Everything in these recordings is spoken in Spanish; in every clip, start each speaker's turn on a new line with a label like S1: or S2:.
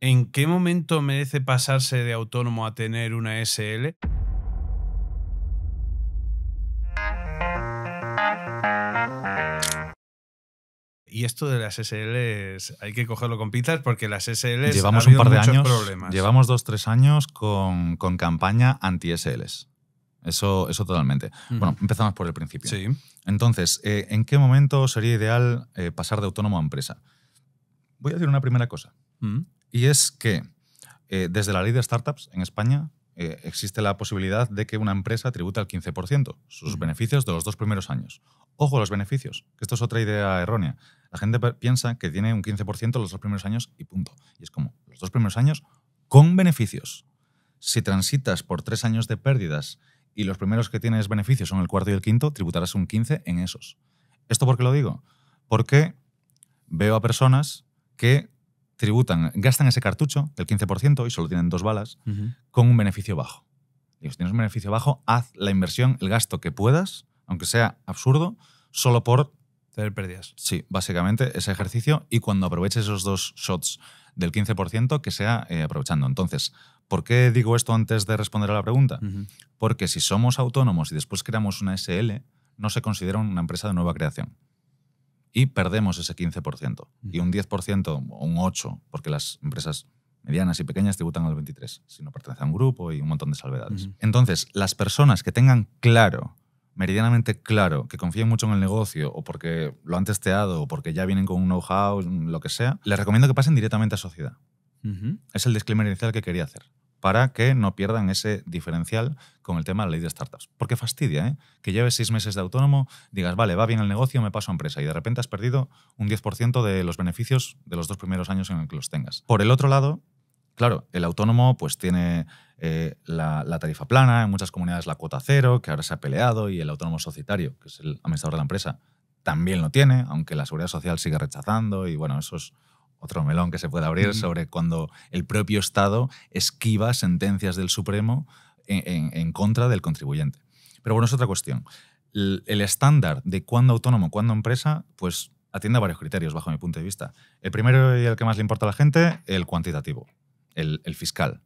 S1: ¿En qué momento merece pasarse de autónomo a tener una SL? Y esto de las SLs hay que cogerlo con pinzas porque las SLs llevamos un par de años, Llevamos
S2: dos, tres años con, campaña anti-SLs. Eso, eso totalmente. Bueno, empezamos por el principio. Sí. Entonces, eh, ¿en qué momento sería ideal eh, pasar de autónomo a empresa? Voy a decir una primera cosa. Mm y es que eh, desde la ley de startups en España eh, existe la posibilidad de que una empresa tributa al 15% sus beneficios de los dos primeros años. Ojo los beneficios, que esto es otra idea errónea. La gente piensa que tiene un 15% los dos primeros años y punto. Y es como, los dos primeros años con beneficios. Si transitas por tres años de pérdidas y los primeros que tienes beneficios son el cuarto y el quinto, tributarás un 15 en esos. ¿Esto por qué lo digo? Porque veo a personas que tributan, gastan ese cartucho, el 15%, y solo tienen dos balas, con un beneficio bajo. Y si tienes un beneficio bajo, haz la inversión, el gasto que puedas, aunque sea absurdo, solo por... Tener pérdidas. Sí, básicamente ese ejercicio y cuando aproveches esos dos shots del 15%, que sea eh, aprovechando. Entonces, ¿por qué digo esto antes de responder a la pregunta? Porque si somos autónomos y después creamos una SL, no se considera una empresa de nueva creación y perdemos ese 15%. Y un 10% o un 8%, porque las empresas medianas y pequeñas tributan al 23%, si no pertenece a un grupo y un montón de salvedades. Entonces, las personas que tengan claro, meridianamente claro, que confíen mucho en el negocio o porque lo han testeado o porque ya vienen con un know-how, lo que sea, les recomiendo que pasen directamente a sociedad. Es el disclaimer inicial que quería hacer para que no pierdan ese diferencial con el tema de la ley de startups. Porque fastidia, ¿eh? Que lleves seis meses de autónomo, digas, vale, va bien el negocio, me paso a empresa, y de repente has perdido un 10% de los beneficios de los dos primeros años en los que los tengas. Por el otro lado, claro, el autónomo pues tiene eh, la, la, tarifa plana, en muchas comunidades la cuota cero, que ahora se ha peleado, y el autónomo societario, que es el administrador de la empresa, también lo tiene, aunque la seguridad social sigue rechazando, y bueno, eso es otro melón que se puede abrir sobre cuando el propio Estado esquiva sentencias del Supremo en, contra del contribuyente. Pero bueno, es otra cuestión. El, estándar de cuándo autónomo, cuándo empresa, pues atiende a varios criterios bajo mi punto de vista. El primero y el que más le importa a la gente, el cuantitativo, el, fiscal.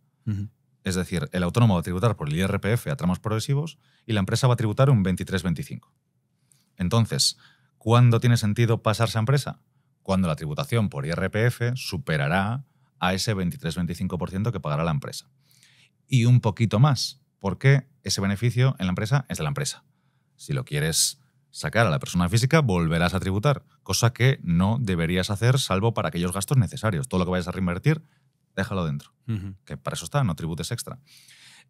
S2: Es decir, el autónomo va a tributar por el IRPF a tramos progresivos y la empresa va a tributar un 23-25. Entonces, ¿cuándo tiene sentido pasarse a empresa? cuando la tributación por IRPF superará a ese 23-25% que pagará la empresa. Y un poquito más, porque ese beneficio en la empresa es de la empresa. Si lo quieres sacar a la persona física, volverás a tributar, cosa que no deberías hacer salvo para aquellos gastos necesarios. Todo lo que vayas a reinvertir, déjalo dentro, que para eso está, no tributes extra.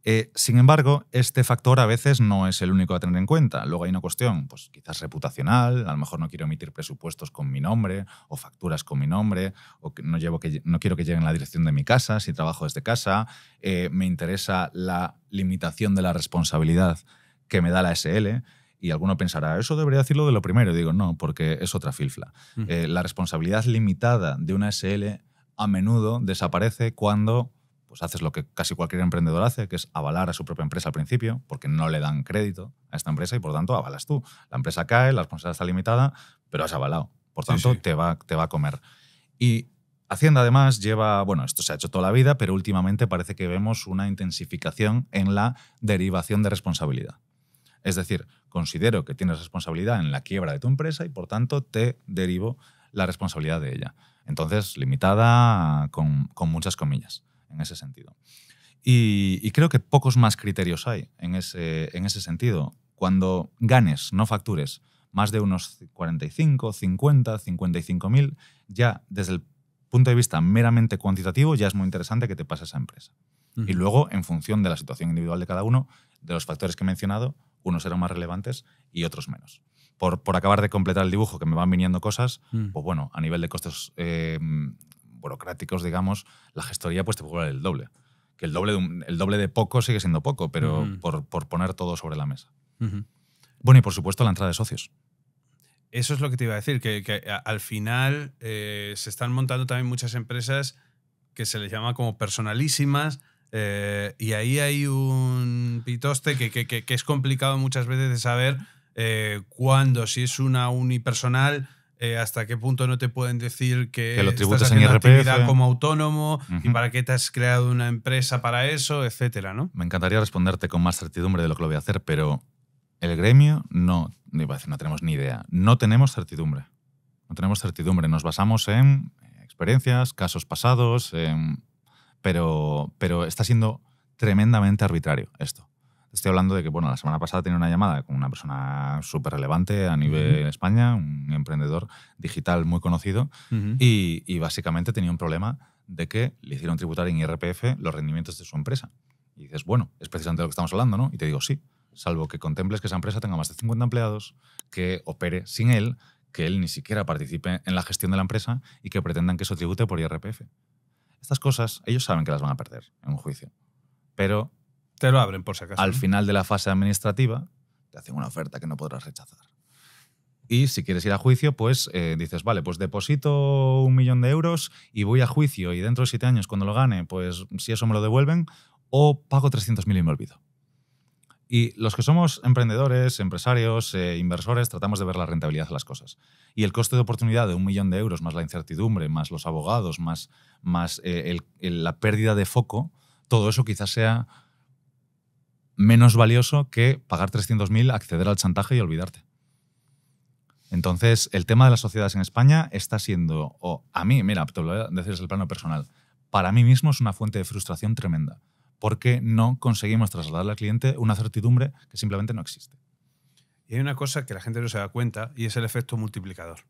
S2: Eh, sin embargo, este factor a veces no es el único a tener en cuenta. Luego hay una cuestión, pues quizás reputacional, a lo mejor no quiero emitir presupuestos con mi nombre o facturas con mi nombre, o no, llevo que, no quiero que lleguen a la dirección de mi casa si trabajo desde casa, eh, me interesa la limitación de la responsabilidad que me da la SL. Y alguno pensará, eso debería decirlo de lo primero. digo, no, porque es otra filfla. Eh, la responsabilidad limitada de una SL a menudo desaparece cuando pues haces lo que casi cualquier emprendedor hace, que es avalar a su propia empresa al principio, porque no le dan crédito a esta empresa y por tanto avalas tú. La empresa cae, la responsabilidad está limitada, pero has avalado. Por tanto, Te, va, te va a comer. Y Hacienda además lleva, bueno, esto se ha hecho toda la vida, pero últimamente parece que vemos una intensificación en la derivación de responsabilidad. Es decir, considero que tienes responsabilidad en la quiebra de tu empresa y por tanto te derivo la responsabilidad de ella. Entonces, limitada con, con muchas comillas en ese sentido. Y, creo que pocos más criterios hay en ese, en ese sentido. Cuando ganes, no factures, más de unos 45, 50, 55 mil, ya desde el punto de vista meramente cuantitativo, ya es muy interesante que te pase a esa empresa. Y luego, en función de la situación individual de cada uno, de los factores que he mencionado, unos eran más relevantes y otros menos. Por, por acabar de completar el dibujo, que me van viniendo cosas, pues bueno, a nivel de costos... Eh, burocráticos, digamos, la gestoría pues te puede el doble. Que el doble de, el doble de poco sigue siendo poco, pero por, poner todo sobre la mesa. Bueno, y por supuesto la entrada de socios.
S1: Eso es lo que te iba a decir, que, al final eh, se están montando también muchas empresas que se les llama como personalísimas, eh, y ahí hay un pitoste que, es complicado muchas veces de saber eh, cuándo, si es una unipersonal, eh, hasta qué punto no te pueden decir que, que estás en actividad como autónomo y para qué te has creado una empresa para eso, etcétera, ¿no?
S2: Me encantaría responderte con más certidumbre de lo que lo voy a hacer, pero el gremio no, no tenemos ni idea, no tenemos certidumbre. No tenemos certidumbre, nos basamos en experiencias, casos pasados, em, pero, pero está siendo tremendamente arbitrario esto. Estoy hablando de que, bueno, la semana pasada tenía una llamada con una persona súper relevante a nivel España, un emprendedor digital muy conocido, y, básicamente tenía un problema de que le hicieron tributar en IRPF los rendimientos de su empresa. Y dices, bueno, es precisamente de lo que estamos hablando, ¿no? Y te digo, sí, salvo que contemples que esa empresa tenga más de 50 empleados, que opere sin él, que él ni siquiera participe en la gestión de la empresa y que pretendan que eso tribute por IRPF. Estas cosas ellos saben que las van a perder en un juicio, pero
S1: te lo abren, por si acaso. Al
S2: final de la fase administrativa, te hacen una oferta que no podrás rechazar. Y si quieres ir a juicio, pues eh, dices, vale, pues deposito un millón de euros y voy a juicio y dentro de siete años, cuando lo gane, pues si eso me lo devuelven, o pago 300.000 y me olvido. Y los que somos emprendedores, empresarios, eh, inversores, tratamos de ver la rentabilidad de las cosas. Y el coste de oportunidad de un millón de euros, más la incertidumbre, más los abogados, más, más eh, la pérdida de foco, todo eso quizás sea menos valioso que pagar 300.000, acceder al chantaje y olvidarte. Entonces, el tema de las sociedades en España está siendo, o a mí, mira, te lo voy a decir el plano personal, para mí mismo es una fuente de frustración tremenda, porque no conseguimos trasladarle al cliente una certidumbre
S1: que simplemente no existe. Y hay una cosa que la gente no se da cuenta y es el efecto multiplicador.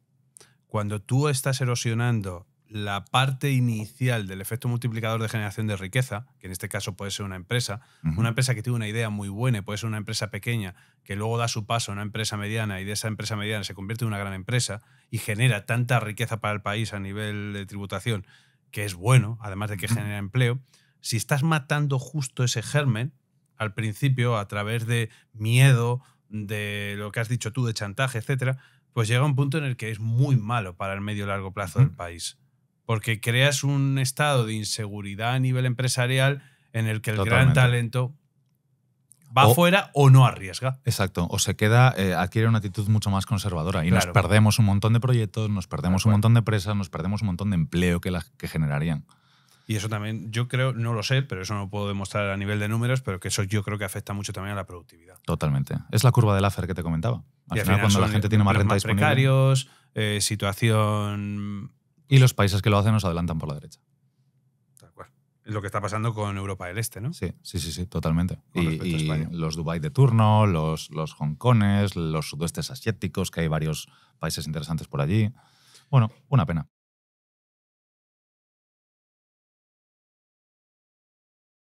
S1: Cuando tú estás erosionando la parte inicial del efecto multiplicador de generación de riqueza, que en este caso puede ser una empresa, una empresa que tiene una idea muy buena, y puede ser una empresa pequeña, que luego da su paso a una empresa mediana y de esa empresa mediana se convierte en una gran empresa y genera tanta riqueza para el país a nivel de tributación, que es bueno, además de que genera empleo, si estás matando justo ese germen al principio a través de miedo, de lo que has dicho tú, de chantaje, etcétera, pues llega un punto en el que es muy malo para el medio y largo plazo del país porque creas un estado de inseguridad a nivel empresarial en el que el gran talento va fuera
S2: o no arriesga. Exacto, o se queda, eh, adquiere una actitud mucho más conservadora y nos perdemos un montón de proyectos, nos perdemos un montón de empresas, nos perdemos un montón de empleo que, que generarían.
S1: Y eso también, yo creo, no lo sé, pero eso no puedo demostrar a nivel de números, pero que eso yo creo que afecta mucho también a la productividad.
S2: Totalmente. Es la curva del Laffer que te comentaba.
S1: Al, final, cuando la gente tiene más renta disponible. precarios,
S2: eh, situación y los países que lo hacen nos adelantan por la derecha. Es lo que está pasando con Europa del Este, ¿no? Sí, sí, sí, sí totalmente. Con y, los Dubai de turno, los, los Kong, los sudoestes asiáticos, que hay varios países interesantes por allí. Bueno, una pena.